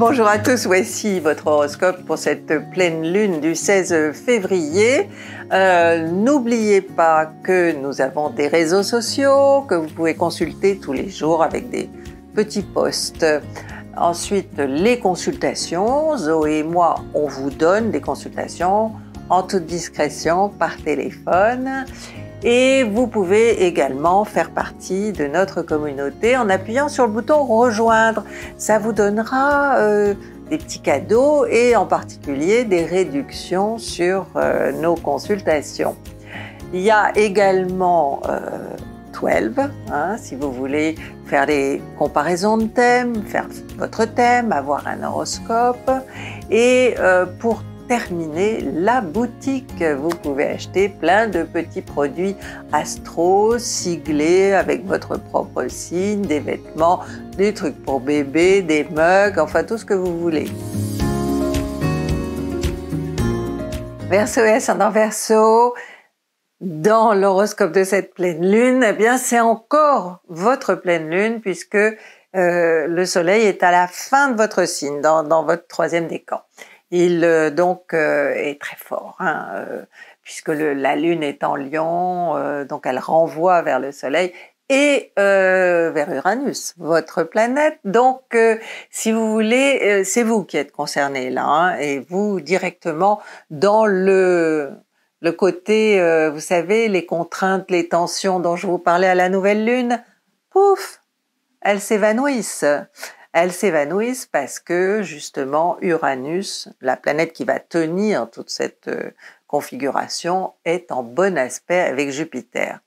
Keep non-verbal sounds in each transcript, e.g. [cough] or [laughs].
Bonjour à tous, voici votre horoscope pour cette pleine lune du 16 février. Euh, n'oubliez pas que nous avons des réseaux sociaux que vous pouvez consulter tous les jours avec des petits posts. Ensuite, les consultations. Zoé et moi, on vous donne des consultations en toute discrétion par téléphone. Et vous pouvez également faire partie de notre communauté en appuyant sur le bouton rejoindre. Ça vous donnera euh, des petits cadeaux et en particulier des réductions sur euh, nos consultations. Il y a également 12, euh, hein, si vous voulez faire des comparaisons de thèmes, faire votre thème, avoir un horoscope. Et pour terminer la boutique. Vous pouvez acheter plein de petits produits astro, siglés avec votre propre signe, des vêtements, des trucs pour bébé, des mugs, enfin tout ce que vous voulez. Verseau et ascendant Verseau, dans l'horoscope de cette pleine lune, eh bien c'est encore votre pleine lune puisque euh, le soleil est à la fin de votre signe, dans, dans votre troisième décan. Il euh, donc euh, est très fort, hein, euh, puisque la Lune est en Lion, donc elle renvoie vers le Soleil et vers Uranus, votre planète. Donc, si vous voulez, c'est vous qui êtes concerné là, hein, et vous directement dans le le côté, vous savez, les contraintes, les tensions dont je vous parlais à la nouvelle Lune. Pouf, elles s'évanouissent elles s'évanouissent parce que justement Uranus, la planète qui va tenir toute cette euh, configuration, est en bon aspect avec Jupiter.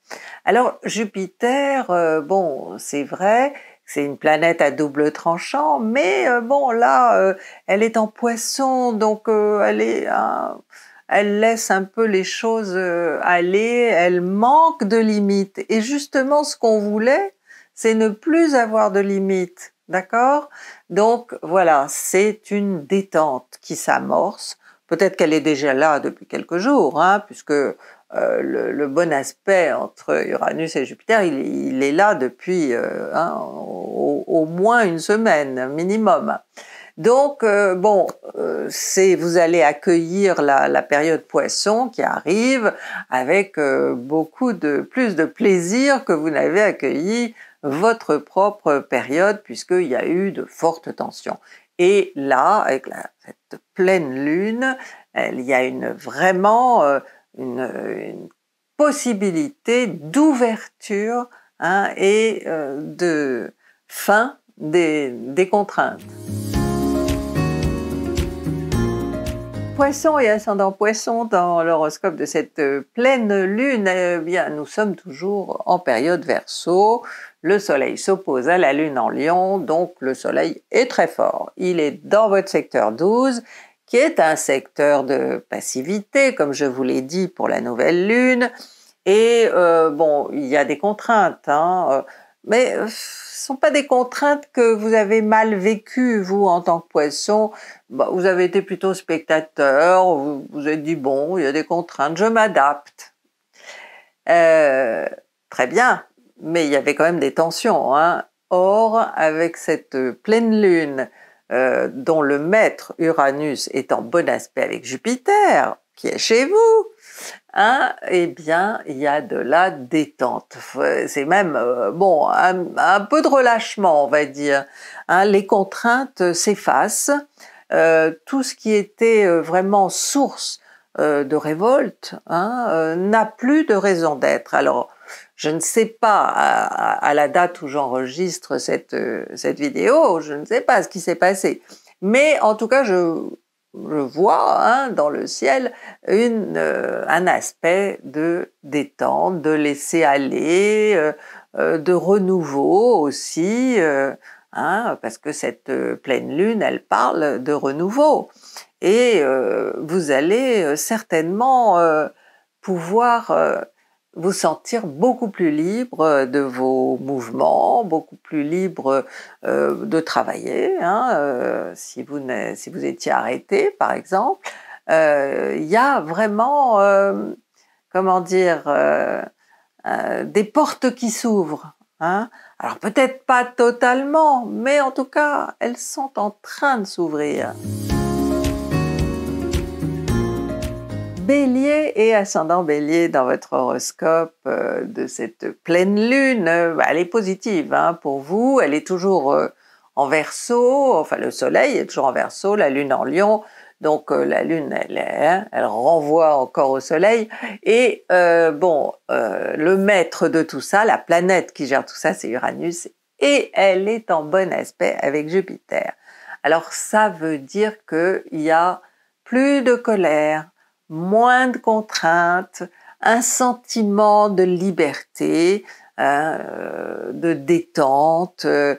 Alors Jupiter, euh, bon, c'est vrai, c'est une planète à double tranchant, mais euh, bon là, elle est en poisson, donc elle est... elle laisse un peu les choses aller, elle manque de limites. Et justement, ce qu'on voulait, c'est ne plus avoir de limites. D'accord Donc voilà, c'est une détente qui s'amorce. Peut-être qu'elle est déjà là depuis quelques jours, hein, puisque euh, le, bon aspect entre Uranus et Jupiter, il, est là depuis euh, hein, au, moins une semaine minimum. Donc, euh, bon, c'est vous allez accueillir la, période poisson qui arrive avec beaucoup de plus de plaisir que vous n'avez accueilli votre propre période puisqu'il y a eu de fortes tensions. Et là, avec cette pleine lune, il y a vraiment euh, une, possibilité d'ouverture hein, et euh, de fin des contraintes. Poisson et ascendant Poisson dans l'horoscope de cette euh, pleine lune, eh bien, nous sommes toujours en période verso, Le soleil s'oppose à la lune en Lion, donc le soleil est très fort. Il est dans votre secteur 12 qui est un secteur de passivité, comme je vous l'ai dit pour la nouvelle lune. Et euh, bon, il y a des contraintes. Hein, euh, mais euh, ce sont pas des contraintes que vous avez mal vécues, vous, en tant que poisson. Bah, vous avez été plutôt spectateur, vous vous êtes dit, bon, il y a des contraintes, je m'adapte. Euh, très bien, mais il y avait quand même des tensions. Hein. Or, avec cette pleine lune, euh, dont le maître Uranus est en bon aspect avec Jupiter, qui est chez vous, Hein, eh bien, il y a de la détente. C'est même euh, bon, un, peu de relâchement, on va dire. Hein. les contraintes s'effacent. Euh, tout ce qui était euh, vraiment source de révolte hein, n'a plus de raison d'être. Alors, je ne sais pas, à, la date où j'enregistre cette vidéo, je ne sais pas ce qui s'est passé. Mais en tout cas, je, je vois hein, dans le ciel euh, un aspect de détente, de laisser aller, euh, euh, de renouveau aussi, hein, parce que cette pleine lune, elle parle de renouveau. Et vous allez certainement pouvoir vous sentir beaucoup plus libre euh, de vos mouvements, beaucoup plus libre euh, de travailler. Hein, euh, si, vous si vous étiez arrêté, par exemple, il y a vraiment, comment dire, des portes qui s'ouvrent. Hein. Alors peut-être pas totalement, mais en tout cas, elles sont en train de s'ouvrir. Bélier et ascendant Bélier dans votre horoscope euh, de cette pleine lune, bah, elle est positive hein, pour vous, elle est toujours euh, en verso, enfin le soleil est toujours en verso, la lune en lion, donc euh, la lune elle, elle, hein, elle, renvoie encore au soleil et bon, le maître de tout ça, la planète qui gère tout ça c'est Uranus et elle est en bon aspect avec Jupiter. Alors ça veut dire qu'il y a plus de colère, moins de contraintes, un sentiment de liberté, euh, de détente, euh,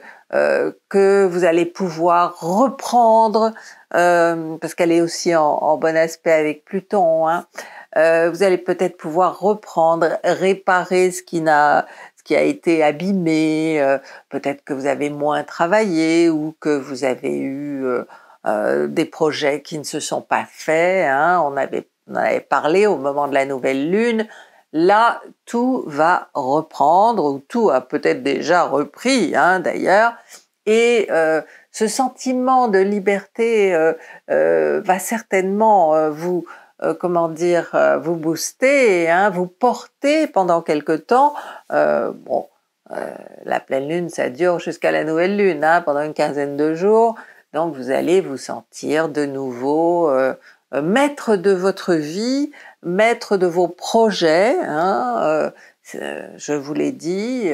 que vous allez pouvoir reprendre, euh, parce qu'elle est aussi en, bon aspect avec Pluton, hein. vous allez peut-être pouvoir reprendre, réparer ce qui ce qui a été abîmé, peut-être que vous avez moins travaillé ou que vous avez eu des projets qui ne se sont pas faits, hein. on avait on en avait parlé au moment de la nouvelle lune. Là, tout va reprendre, ou tout a peut-être déjà repris hein, d'ailleurs. Et euh, ce sentiment de liberté euh, euh, va certainement vous, comment dire, vous booster, hein, vous porter pendant quelque temps. bon, la pleine lune, ça dure jusqu'à la nouvelle lune, hein, pendant une quinzaine de jours. Donc vous allez vous sentir de nouveau euh, maître de votre vie, maître de vos projets. Hein, euh, euh, je vous l'ai dit,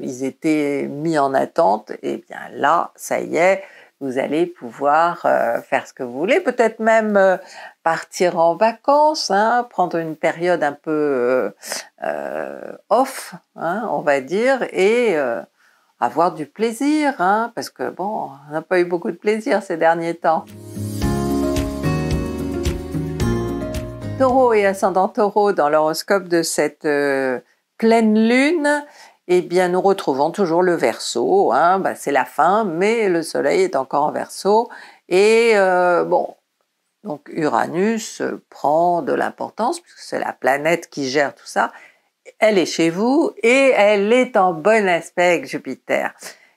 ils étaient mis en attente. Et bien là, ça y est, vous allez pouvoir faire ce que vous voulez, peut-être même partir en vacances, hein, prendre une période un peu off, hein, on va dire, et avoir du plaisir, hein, parce que bon, on n'a pas eu beaucoup de plaisir ces derniers temps. taureau et ascendant taureau dans l'horoscope de cette euh, pleine lune, eh bien nous retrouvons toujours le verso, hein. bah, c'est la fin, mais le soleil est encore en verso, et euh, bon, donc Uranus euh, prend de l'importance, puisque c'est la planète qui gère tout ça, elle est chez vous, et elle est en bon aspect avec Jupiter.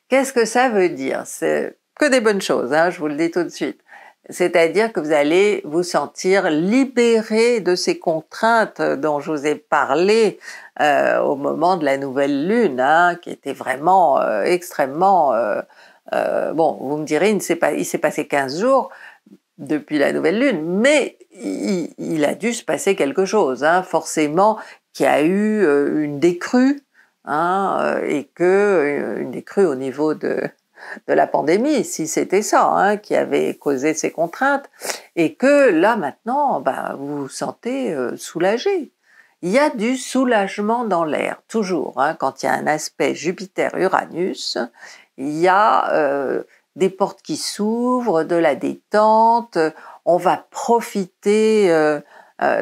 Qu'est-ce que ça veut dire C'est que des bonnes choses, hein, je vous le dis tout de suite. C'est-à-dire que vous allez vous sentir libéré de ces contraintes dont je vous ai parlé euh, au moment de la nouvelle lune, hein, qui était vraiment euh, extrêmement... Euh, bon, vous me direz, il s'est passé 15 jours depuis la nouvelle lune, mais il, a dû se passer quelque chose, hein, forcément, qui a eu une décrue, hein, et que une décrue au niveau de de la pandémie, si c'était ça hein, qui avait causé ces contraintes, et que là maintenant, bah, vous vous sentez euh, soulagé. Il y a du soulagement dans l'air, toujours. Hein. quand il y a un aspect Jupiter-Uranus, il y a euh, des portes qui s'ouvrent, de la détente, on va profiter, euh,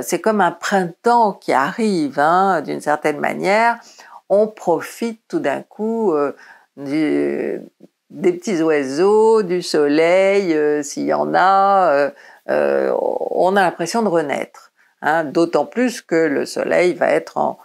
c'est comme un printemps qui arrive hein, d'une certaine manière, on profite tout d'un coup du, des petits oiseaux, du soleil, euh, s'il y en a, euh, euh, on a l'impression de renaître. Hein. D'autant plus que le soleil va être en,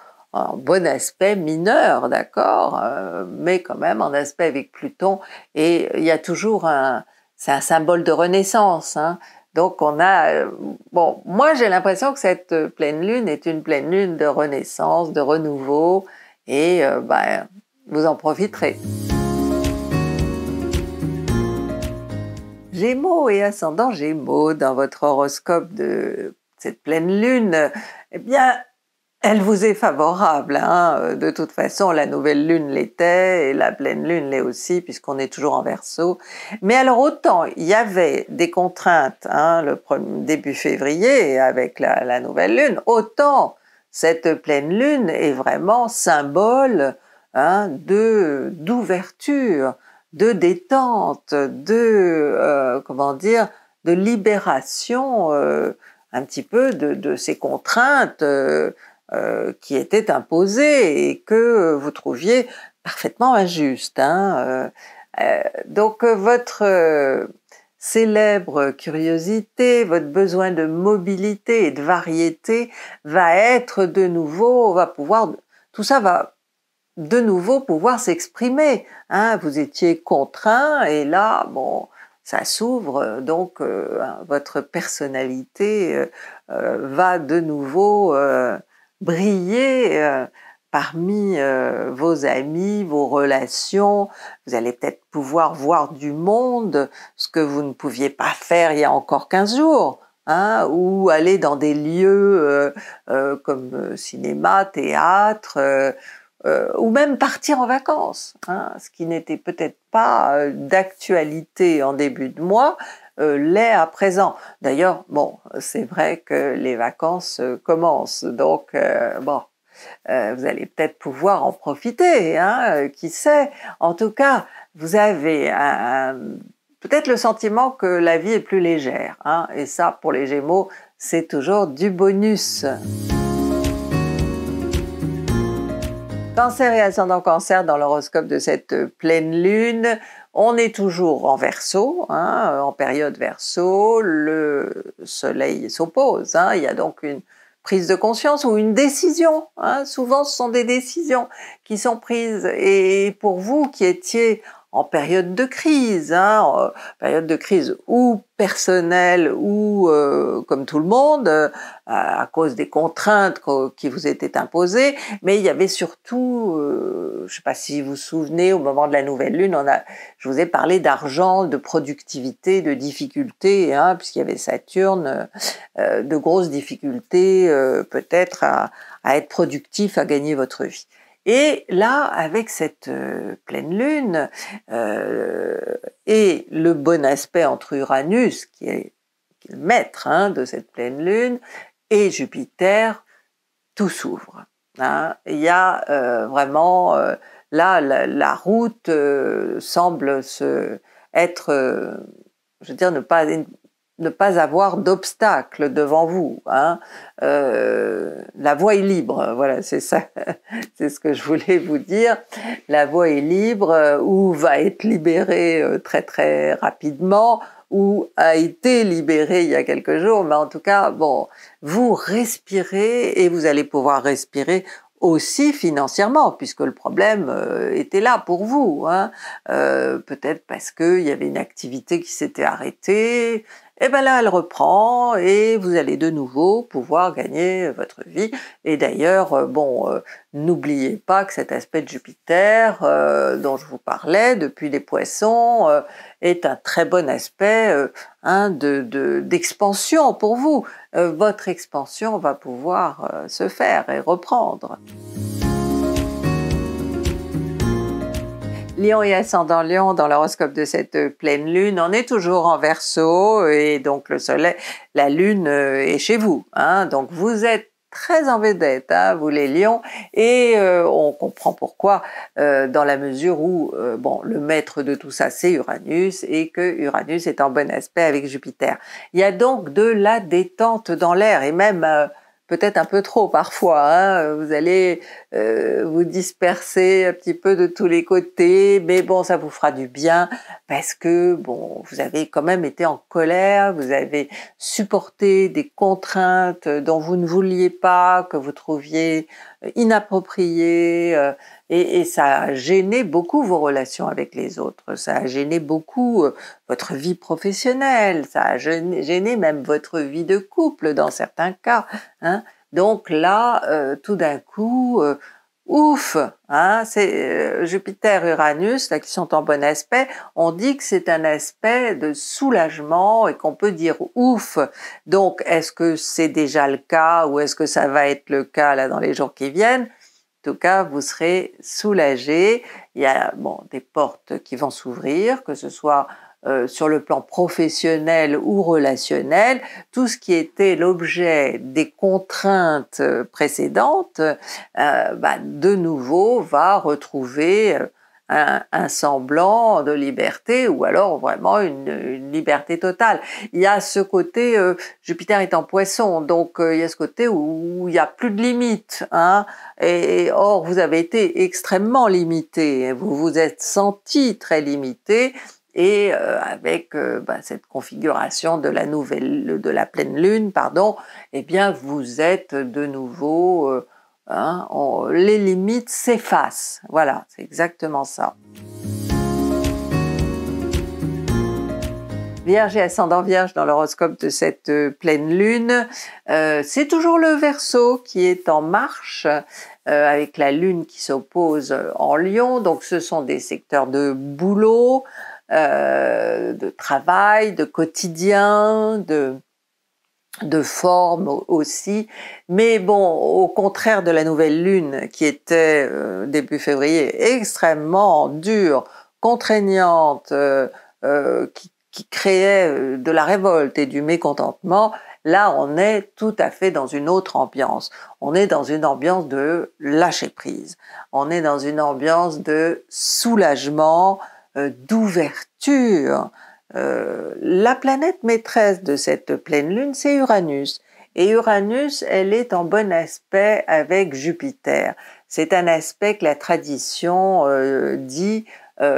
bon aspect mineur, d'accord, mais quand même en aspect avec Pluton. Et il y a toujours un, c'est un symbole de renaissance. Hein. donc on a, bon, moi j'ai l'impression que cette pleine lune est une pleine lune de renaissance, de renouveau, et ben, vous en profiterez. Gémeaux et ascendant Gémeaux dans votre horoscope de cette pleine lune, eh bien, elle vous est favorable. Hein. Euh, de toute façon, la nouvelle lune l'était et la pleine lune l'est aussi puisqu'on est toujours en verso. Mais alors autant il y avait des contraintes hein, le début février avec la, nouvelle lune, autant cette pleine lune est vraiment symbole hein, d'ouverture, de détente, de euh, comment dire, de libération euh, un petit peu de, ces contraintes euh, qui étaient imposées et que vous trouviez parfaitement injustes. Hein, donc votre célèbre curiosité, votre besoin de mobilité et de variété va être de nouveau, va pouvoir, tout ça va de nouveau pouvoir s'exprimer. Hein, vous étiez contraint et là, bon, ça s'ouvre, donc euh, votre personnalité euh, euh, va de nouveau briller parmi vos amis, vos relations. Vous allez peut-être pouvoir voir du monde, ce que vous ne pouviez pas faire il y a encore 15 jours. Hein, ou aller dans des lieux comme cinéma, théâtre, euh, ou même partir en vacances, hein, ce qui n'était peut-être pas euh, d'actualité en début de mois, euh, l'est à présent. D'ailleurs, bon, c'est vrai que les vacances commencent, donc bon, vous allez peut-être pouvoir en profiter, hein, qui sait. En tout cas, vous avez peut-être le sentiment que la vie est plus légère, hein, et ça, pour les Gémeaux, c'est toujours du bonus. Cancer et ascendant cancer dans l'horoscope de cette euh, pleine lune. On est toujours en verso, hein, euh, en période verso, le soleil s'oppose, hein, il y a donc une prise de conscience ou une décision. Hein. souvent ce sont des décisions qui sont prises et pour vous qui étiez en période de crise, hein, période de crise ou personnelle ou euh, comme tout le monde, euh, à cause des contraintes qui vous étaient imposées, mais il y avait surtout, euh, je ne sais pas si vous vous souvenez, au moment de la nouvelle lune, on a, je vous ai parlé d'argent, de productivité, de difficultés, hein, puisqu'il y avait Saturne, de grosses difficultés peut-être à être productif, à gagner votre vie. Et là, avec cette euh, pleine lune euh, et le bon aspect entre Uranus, qui est, le maître hein, de cette pleine lune, et Jupiter, tout s'ouvre. Hein. Il y a euh, vraiment là la, la route semble se être, je veux dire, ne pas ne pas avoir d'obstacles devant vous. Hein. Euh, la voie est libre, voilà, c'est ça, [laughs] c'est ce que je voulais vous dire. La voie est libre euh, ou va être libérée euh, très très rapidement ou a été libérée il y a quelques jours, mais en tout cas, bon, vous respirez et vous allez pouvoir respirer aussi financièrement, puisque le problème était là pour vous. Hein. Peut-être parce qu'il y avait une activité qui s'était arrêtée, et eh bien là, elle reprend et vous allez de nouveau pouvoir gagner euh, votre vie. Et d'ailleurs, euh, bon, euh, n'oubliez pas que cet aspect de Jupiter dont je vous parlais depuis les poissons est un très bon aspect hein, d'expansion pour vous. votre expansion va pouvoir se faire et reprendre. Lion et ascendant Lion, dans l'horoscope de cette euh, pleine lune, on est toujours en verso et donc le soleil, la lune euh, est chez vous. Hein. donc vous êtes très en vedette, hein, vous les lions, et euh, on comprend pourquoi, dans la mesure où bon, le maître de tout ça, c'est Uranus, et que Uranus est en bon aspect avec Jupiter. Il y a donc de la détente dans l'air, et même peut-être un peu trop parfois. Hein. vous allez euh, vous dispersez un petit peu de tous les côtés, mais bon, ça vous fera du bien parce que bon, vous avez quand même été en colère, vous avez supporté des contraintes dont vous ne vouliez pas, que vous trouviez euh, inappropriées, euh, et, ça a gêné beaucoup vos relations avec les autres, ça a gêné beaucoup votre vie professionnelle, ça a gêné, gêné, même votre vie de couple dans certains cas. Hein. Donc là, euh, tout d'un coup, euh, ouf, hein, c'est euh, Jupiter, Uranus, là, qui sont en bon aspect, on dit que c'est un aspect de soulagement et qu'on peut dire ouf. Donc, est-ce que c'est déjà le cas ou est-ce que ça va être le cas là dans les jours qui viennent en tout cas, vous serez soulagé. Il y a bon, des portes qui vont s'ouvrir, que ce soit euh, sur le plan professionnel ou relationnel, tout ce qui était l'objet des contraintes précédentes, euh, bah, de nouveau va retrouver euh, un, semblant de liberté ou alors vraiment une, liberté totale. Il y a ce côté, Jupiter est en poisson, donc il y a ce côté où, il n'y a plus de limites. Hein, et, or, vous avez été extrêmement limité, vous vous êtes senti très limité et euh, avec euh, bah, cette configuration de la nouvelle de la pleine lune pardon eh bien vous êtes de nouveau euh, hein, les limites s'effacent voilà c'est exactement ça Vierge et ascendant Vierge dans l'horoscope de cette pleine lune, c'est toujours le Verseau qui est en marche avec la lune qui s'oppose en Lion, donc ce sont des secteurs de boulot, euh, de travail, de quotidien, de, forme aussi. Mais bon, au contraire de la nouvelle lune qui était euh, début février extrêmement dure, contraignante, euh, qui, créait de la révolte et du mécontentement, là on est tout à fait dans une autre ambiance. On est dans une ambiance de lâcher prise. On est dans une ambiance de soulagement, euh, d'ouverture. Euh, la planète maîtresse de cette pleine lune, c'est Uranus. Et Uranus, elle est en bon aspect avec Jupiter. C'est un aspect que la tradition euh, dit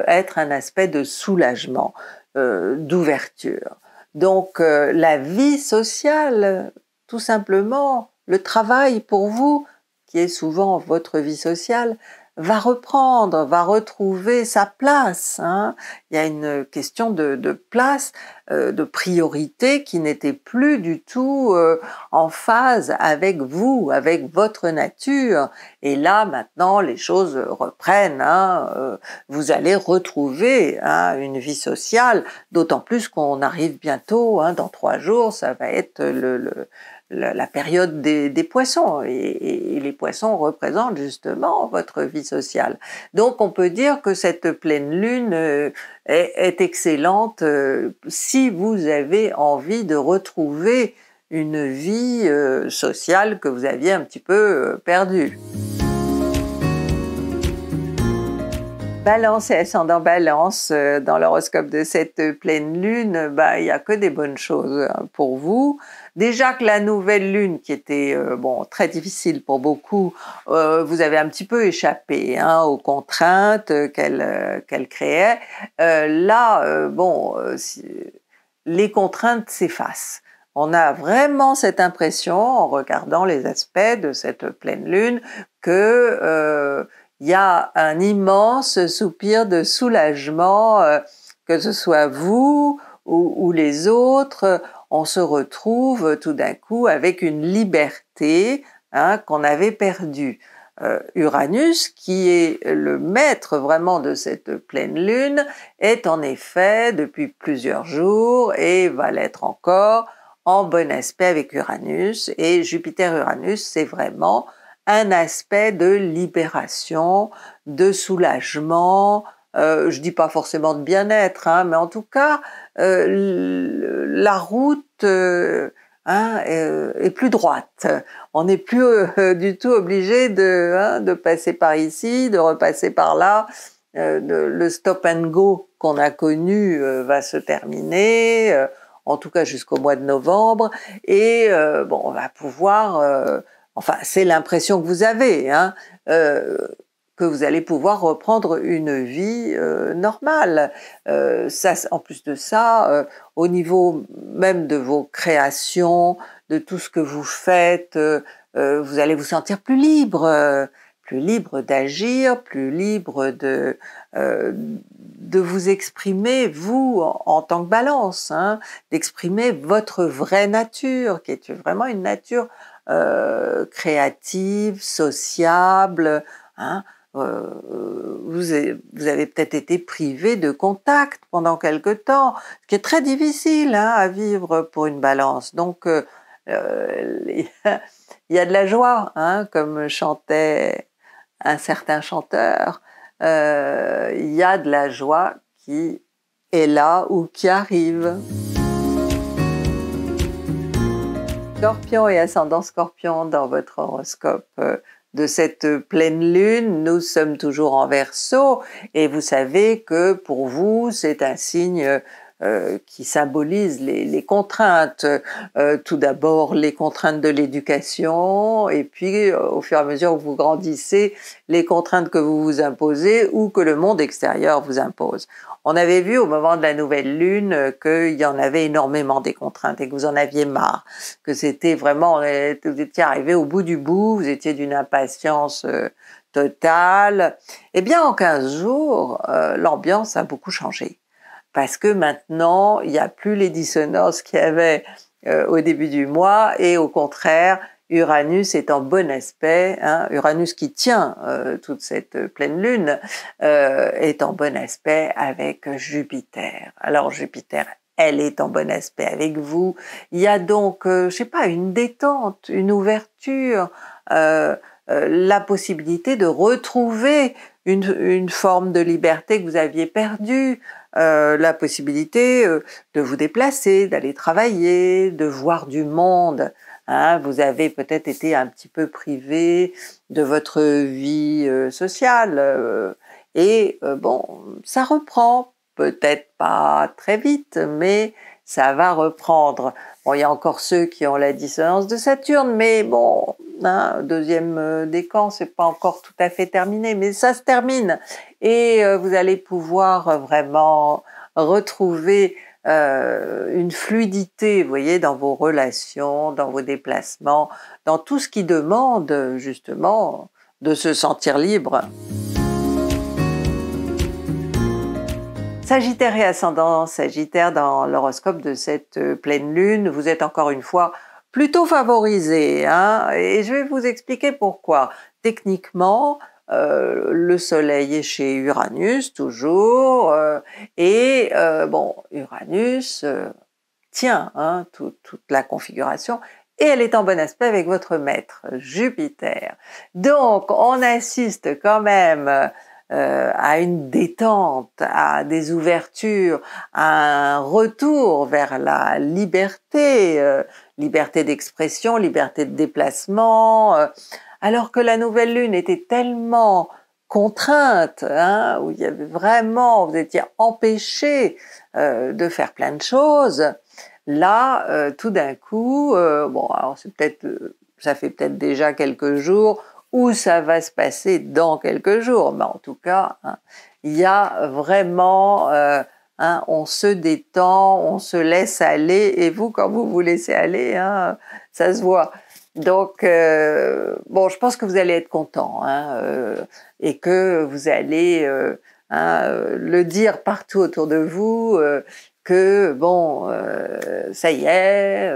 être un aspect de soulagement, d'ouverture. Donc la vie sociale, tout simplement, le travail pour vous, qui est souvent votre vie sociale, va reprendre, va retrouver sa place. Hein. Il y a une question de, place, euh, de priorité qui n'était plus du tout euh, en phase avec vous, avec votre nature. Et là, maintenant, les choses reprennent. Hein. Euh, vous allez retrouver hein, une vie sociale, d'autant plus qu'on arrive bientôt, dans trois jours, ça va être le la, période des, poissons. Et, les poissons représentent justement votre vie sociale. Donc on peut dire que cette pleine lune euh, est, excellente euh, si vous avez envie de retrouver une vie euh, sociale que vous aviez un petit peu perdue. Balance et ascendant Balance, euh, dans l'horoscope de cette pleine lune, bah, il n'y a que des bonnes choses hein, pour vous. Déjà que la nouvelle lune, qui était euh, bon très difficile pour beaucoup, euh, vous avez un petit peu échappé hein, aux contraintes qu'elle qu'elle créait. là, bon, les contraintes s'effacent. On a vraiment cette impression, en regardant les aspects de cette pleine lune, que il y a un immense soupir de soulagement, euh, que ce soit vous ou, les autres, on se retrouve tout d'un coup avec une liberté hein, qu'on avait perdue. Euh, Uranus, qui est le maître vraiment de cette pleine lune, est en effet depuis plusieurs jours et va l'être encore en bon aspect avec Uranus et Jupiter-Uranus, c'est vraiment un aspect de libération, de soulagement, euh, je dis pas forcément de bien-être, hein, mais en tout cas, euh, la route euh, hein, est, plus droite. On n'est plus du tout obligé de, hein, de, passer par ici, de repasser par là. le stop and go qu'on a connu va se terminer, en tout cas jusqu'au mois de novembre, et bon, on va pouvoir enfin c'est l'impression que vous avez, hein, euh, que vous allez pouvoir reprendre une vie euh, normale. Euh, en plus de ça, au niveau même de vos créations, de tout ce que vous faites, vous allez vous sentir plus libre, plus libre d'agir, plus libre de vous exprimer, vous, en, tant que balance, hein, d'exprimer votre vraie nature, qui est vraiment une nature euh, créative, sociable. Hein, euh, euh, vous, avez, peut-être été privé de contact pendant quelque temps, ce qui est très difficile hein, à vivre pour une balance. Donc, [laughs] il y a de la joie, hein, comme chantait un certain chanteur. Il y a de la joie qui est là ou qui arrive. Scorpion et ascendant Scorpion dans votre horoscope euh, de cette pleine lune, nous sommes toujours en verso et vous savez que pour vous c'est un signe euh, euh, qui symbolise les, les contraintes. Euh, tout d'abord, les contraintes de l'éducation, et puis euh, au fur et à mesure que vous grandissez, les contraintes que vous vous imposez ou que le monde extérieur vous impose. On avait vu au moment de la nouvelle lune qu'il y en avait énormément des contraintes et que vous en aviez marre, que c'était vraiment, vous étiez arrivé au bout du bout, vous étiez d'une impatience totale. Eh bien, en 15 jours, l'ambiance a beaucoup changé parce que maintenant, il n'y a plus les dissonances qu'il y avait euh, au début du mois, et au contraire, Uranus est en bon aspect, hein, Uranus qui tient euh, toute cette pleine lune, euh, est en bon aspect avec Jupiter. Alors Jupiter, elle est en bon aspect avec vous. Il y a donc, je sais pas, une détente, une ouverture, la possibilité de retrouver une, forme de liberté que vous aviez perdue, euh, la possibilité euh, de vous déplacer, d'aller travailler, de voir du monde. Hein. vous avez peut-être été un petit peu privé de votre vie euh, sociale. et bon, ça reprend, peut-être pas très vite, mais ça va reprendre. Bon, il y a encore ceux qui ont la dissonance de Saturne, mais bon, hein, deuxième euh, décan, c'est pas encore tout à fait terminé, mais ça se termine et euh, vous allez pouvoir euh, vraiment retrouver une fluidité, vous voyez, dans vos relations, dans vos déplacements, dans tout ce qui demande justement de se sentir libre. Sagittaire et ascendant Sagittaire dans l'horoscope de cette euh, pleine lune, vous êtes encore une fois plutôt favorisé, hein. et je vais vous expliquer pourquoi. Techniquement, euh, le Soleil est chez Uranus toujours, euh, et bon, Uranus tient hein, toute la configuration, et elle est en bon aspect avec votre maître, Jupiter. Donc, on assiste quand même euh, à une détente, à des ouvertures, à un retour vers la liberté, euh, liberté d'expression, liberté de déplacement, euh, alors que la nouvelle lune était tellement contrainte, hein, où il y avait vraiment, vous étiez empêché de faire plein de choses. Là, tout d'un coup, bon, alors c'est peut-être, ça fait peut-être déjà quelques jours, où ça va se passer dans quelques jours, mais en tout cas, hein, il y a vraiment, euh, hein, on se détend, on se laisse aller, et vous, quand vous vous laissez aller, hein, ça se voit. Donc, euh, bon, je pense que vous allez être content euh, et que vous allez le dire partout autour de vous que, bon, ça y est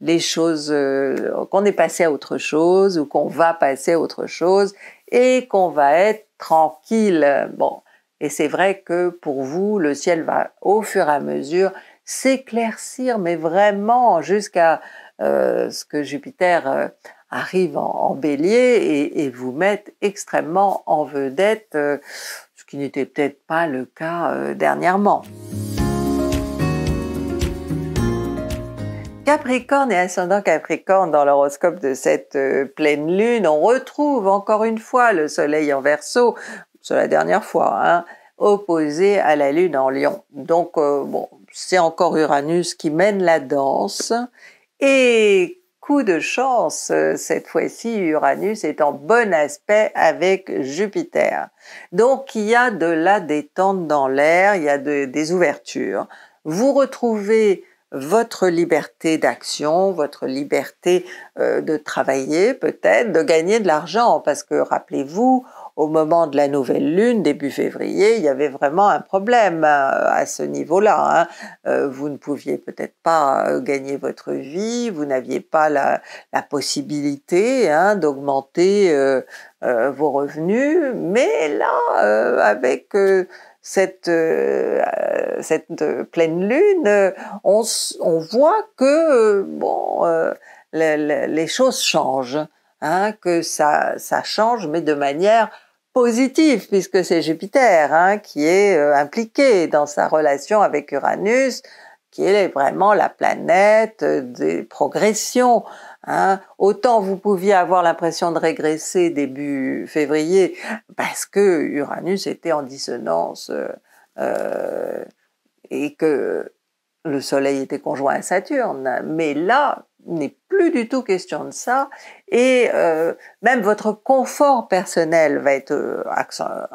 les choses, euh, qu'on est passé à autre chose ou qu'on va passer à autre chose et qu'on va être tranquille. Bon, et c'est vrai que pour vous, le ciel va au fur et à mesure s'éclaircir, mais vraiment jusqu'à euh, ce que Jupiter euh, arrive en, bélier et, vous mette extrêmement en vedette, ce qui n'était peut-être pas le cas dernièrement. Capricorne et ascendant Capricorne dans l'horoscope de cette euh, pleine lune, on retrouve encore une fois le soleil en verso, c'est la dernière fois, hein, opposé à la lune en lion. Donc euh, bon, c'est encore Uranus qui mène la danse et coup de chance, euh, cette fois-ci Uranus est en bon aspect avec Jupiter. Donc il y a de la détente dans l'air, il y a des ouvertures. Vous retrouvez votre liberté d'action, votre liberté euh, de travailler peut-être, de gagner de l'argent, parce que rappelez-vous, au moment de la nouvelle lune, début février, il y avait vraiment un problème euh, à ce niveau-là. Hein. Euh, vous ne pouviez peut-être pas gagner votre vie, vous n'aviez pas la, possibilité hein, d'augmenter vos revenus, mais là, avec cette, euh, euh, euh, pleine lune, on, voit que bon, les choses changent, hein, que ça, change, mais de manière positive, puisque c'est Jupiter hein, qui est impliqué dans sa relation avec Uranus, qui est vraiment la planète des progressions. Hein. Autant vous pouviez avoir l'impression de régresser début février parce que Uranus était en dissonance euh, euh, et que le Soleil était conjoint à Saturne, mais là n'est plus du tout question de ça, et euh, même votre confort personnel va être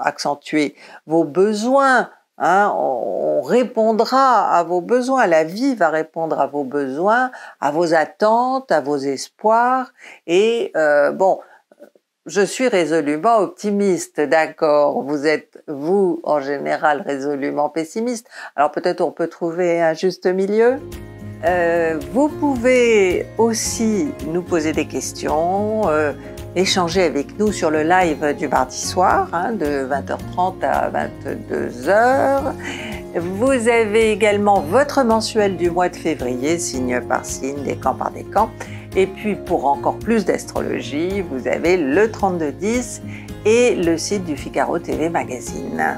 accentué, vos besoins Hein, on, répondra à vos besoins, la vie va répondre à vos besoins, à vos attentes, à vos espoirs. Et euh, bon, je suis résolument optimiste, d'accord. Vous êtes, vous, en général, résolument pessimiste. Alors peut-être on peut trouver un juste milieu. Euh, vous pouvez aussi nous poser des questions, euh, échanger avec nous sur le live du mardi soir hein, de 20h30 à 22h. Vous avez également votre mensuel du mois de février, signe par signe, décan par décan. Et puis pour encore plus d'astrologie, vous avez le 3210 et le site du Figaro TV Magazine.